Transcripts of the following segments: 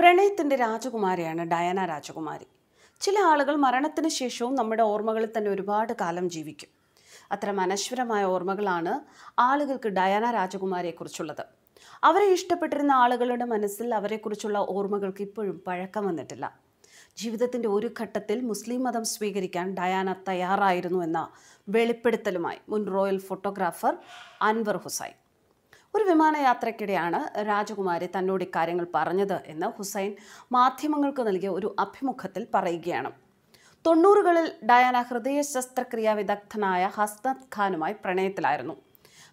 പ്രണയത്തിൻ്റെ രാജകുമാരിയാണ് ഡയാന രാജകുമാരി ചില ആളുകൾ മരണത്തിന് ശേഷവും നമ്മുടെ ഓർമ്മകളിൽ തന്നെ ഒരുപാട് കാലം ജീവിക്കും അത്ര മനശ്വരമായ ഓർമ്മകളാണ് ആളുകൾക്ക് ഡയാന രാജകുമാരിയെക്കുറിച്ചുള്ളത് അവരെ ഇഷ്ടപ്പെട്ടിരുന്ന ആളുകളുടെ മനസ്സിൽ അവരെക്കുറിച്ചുള്ള ഓർമ്മകൾക്ക് ഇപ്പോഴും പഴക്കം വന്നിട്ടില്ല ജീവിതത്തിൻ്റെ ഒരു ഘട്ടത്തിൽ മുസ്ലിം മതം സ്വീകരിക്കാൻ ഡയാന തയ്യാറായിരുന്നു എന്ന വെളിപ്പെടുത്തലുമായി മുൻ റോയൽ ഫോട്ടോഗ്രാഫർ അൻവർ ഹുസൈൻ ഒരു വിമാനയാത്രയ്ക്കിടെയാണ് രാജകുമാരി തന്നോട് ഇക്കാര്യങ്ങൾ പറഞ്ഞത് എന്ന് ഹുസൈൻ മാധ്യമങ്ങൾക്ക് നൽകിയ ഒരു അഭിമുഖത്തിൽ പറയുകയാണ് തൊണ്ണൂറുകളിൽ ഡയാന ഹൃദയ ശസ്ത്രക്രിയാ വിദഗ്ധനായ ഹസ്നത് ഖാനുമായി പ്രണയത്തിലായിരുന്നു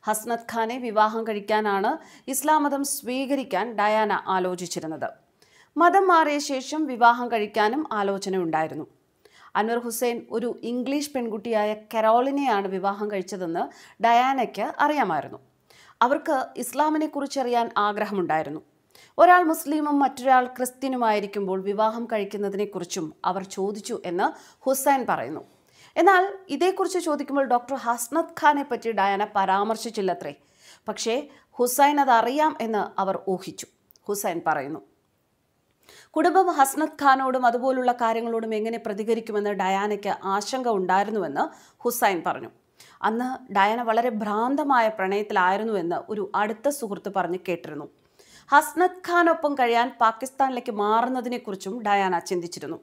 ഹസ്നത് ഖാനെ വിവാഹം കഴിക്കാനാണ് ഇസ്ലാം മതം സ്വീകരിക്കാൻ ഡയാന ആലോചിച്ചിരുന്നത് മതം മാറിയ ശേഷം വിവാഹം കഴിക്കാനും ആലോചനയുണ്ടായിരുന്നു അൻവർ ഹുസൈൻ ഒരു ഇംഗ്ലീഷ് പെൺകുട്ടിയായ കരോളിനെയാണ് വിവാഹം കഴിച്ചതെന്ന് ഡയാനയ്ക്ക് അറിയാമായിരുന്നു അവർക്ക് ഇസ്ലാമിനെക്കുറിച്ചറിയാൻ ആഗ്രഹമുണ്ടായിരുന്നു ഒരാൾ മുസ്ലിമും മറ്റൊരാൾ ക്രിസ്ത്യനുമായിരിക്കുമ്പോൾ വിവാഹം കഴിക്കുന്നതിനെക്കുറിച്ചും അവർ ചോദിച്ചു എന്ന് ഹുസൈൻ പറയുന്നു എന്നാൽ ഇതേക്കുറിച്ച് ചോദിക്കുമ്പോൾ ഡോക്ടർ ഹസ്നത് ഖാനെ പറ്റി ഡയാന പരാമർശിച്ചില്ലത്രേ പക്ഷേ ഹുസൈൻ അതറിയാം എന്ന് അവർ ഊഹിച്ചു ഹുസൈൻ പറയുന്നു കുടുംബം ഹസ്നത് ഖാനോടും അതുപോലുള്ള കാര്യങ്ങളോടും എങ്ങനെ പ്രതികരിക്കുമെന്ന് ഡയാനയ്ക്ക് ആശങ്ക ഉണ്ടായിരുന്നുവെന്ന് ഹുസൈൻ പറഞ്ഞു അന്ന് ഡയാന വളരെ ഭ്രാന്തമായ പ്രണയത്തിലായിരുന്നു എന്ന് ഒരു അടുത്ത സുഹൃത്ത് പറഞ്ഞ് കേട്ടിരുന്നു ഹസ്നത് ഖാനൊപ്പം കഴിയാൻ പാകിസ്ഥാനിലേക്ക് മാറുന്നതിനെക്കുറിച്ചും ഡയാന ചിന്തിച്ചിരുന്നു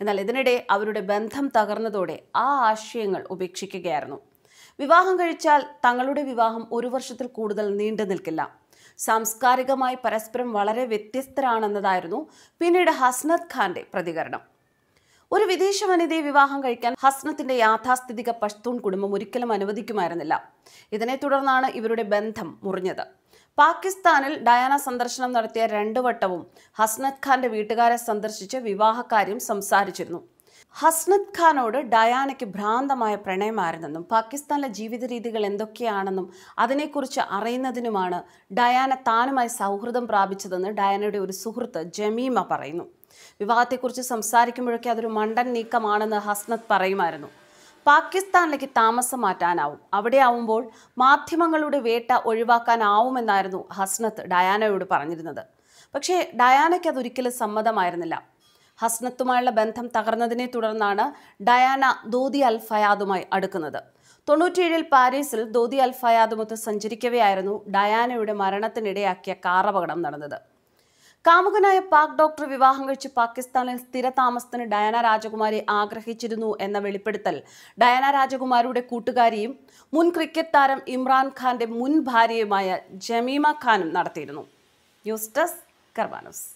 എന്നാൽ ഇതിനിടെ അവരുടെ ബന്ധം തകർന്നതോടെ ആ ആശയങ്ങൾ ഉപേക്ഷിക്കുകയായിരുന്നു വിവാഹം കഴിച്ചാൽ തങ്ങളുടെ വിവാഹം ഒരു വർഷത്തിൽ കൂടുതൽ നീണ്ടു നിൽക്കില്ല സാംസ്കാരികമായി പരസ്പരം വളരെ വ്യത്യസ്തരാണെന്നതായിരുന്നു പിന്നീട് ഹസ്നത് ഖാന്റെ പ്രതികരണം ഒരു വിദേശ വനിതയെ വിവാഹം കഴിക്കാൻ ഹസ്നത്തിന്റെ യാഥാസ്ഥിതിക പഷ്തൂൺ കുടുംബം ഒരിക്കലും അനുവദിക്കുമായിരുന്നില്ല ഇതിനെ തുടർന്നാണ് ഇവരുടെ ബന്ധം മുറിഞ്ഞത് പാകിസ്ഥാനിൽ ഡയാന സന്ദർശനം നടത്തിയ രണ്ടു വട്ടവും ഹസ്നത് ഖാന്റെ വീട്ടുകാരെ സന്ദർശിച്ച് വിവാഹകാര്യം സംസാരിച്ചിരുന്നു ഹസ്നത് ഖാനോട് ഡയാനയ്ക്ക് ഭ്രാന്തമായ പ്രണയമായിരുന്നെന്നും പാകിസ്ഥാനിലെ ജീവിത രീതികൾ എന്തൊക്കെയാണെന്നും അതിനെക്കുറിച്ച് അറിയുന്നതിനുമാണ് ഡയാന താനുമായി സൗഹൃദം പ്രാപിച്ചതെന്ന് ഡയാനയുടെ ഒരു സുഹൃത്ത് ജമീമ പറയുന്നു വിവാഹത്തെക്കുറിച്ച് സംസാരിക്കുമ്പോഴൊക്കെ അതൊരു മണ്ടൻ നീക്കമാണെന്ന് ഹസ്നത്ത് പറയുമായിരുന്നു പാകിസ്ഥാനിലേക്ക് താമസം മാറ്റാനാവും അവിടെ ആവുമ്പോൾ മാധ്യമങ്ങളുടെ വേട്ട ഒഴിവാക്കാനാവുമെന്നായിരുന്നു ഹസ്നത്ത് ഡയാനയോട് പറഞ്ഞിരുന്നത് പക്ഷേ ഡയാനയ്ക്ക് അതൊരിക്കലും സമ്മതമായിരുന്നില്ല ഹസ്നത്തുമായുള്ള ബന്ധം തകർന്നതിനെ തുടർന്നാണ് ഡയാന ദോദി അൽ ഫയാദുമായി അടുക്കുന്നത് തൊണ്ണൂറ്റിയേഴിൽ പാരീസിൽ ദോദി അൽ ഫയാദുമൊത്ത് സഞ്ചരിക്കവെയായിരുന്നു ഡയാനയുടെ മരണത്തിനിടയാക്കിയ കാറപകടം നടന്നത് കാമുകനായ പാക് ഡോക്ടർ വിവാഹം കഴിച്ച് പാകിസ്ഥാനിൽ സ്ഥിര താമസത്തിന് ഡയാന രാജകുമാരി ആഗ്രഹിച്ചിരുന്നു എന്ന വെളിപ്പെടുത്തൽ ഡയാന രാജകുമാരിയുടെ കൂട്ടുകാരിയും മുൻ ക്രിക്കറ്റ് താരം ഇമ്രാൻഖാന്റെ ഖാന്റെ മുൻ ഭാര്യയുമായ ജമീമ ഖാനും നടത്തിയിരുന്നു ന്യൂസ് ഡെസ്ക് കർബാനോസ്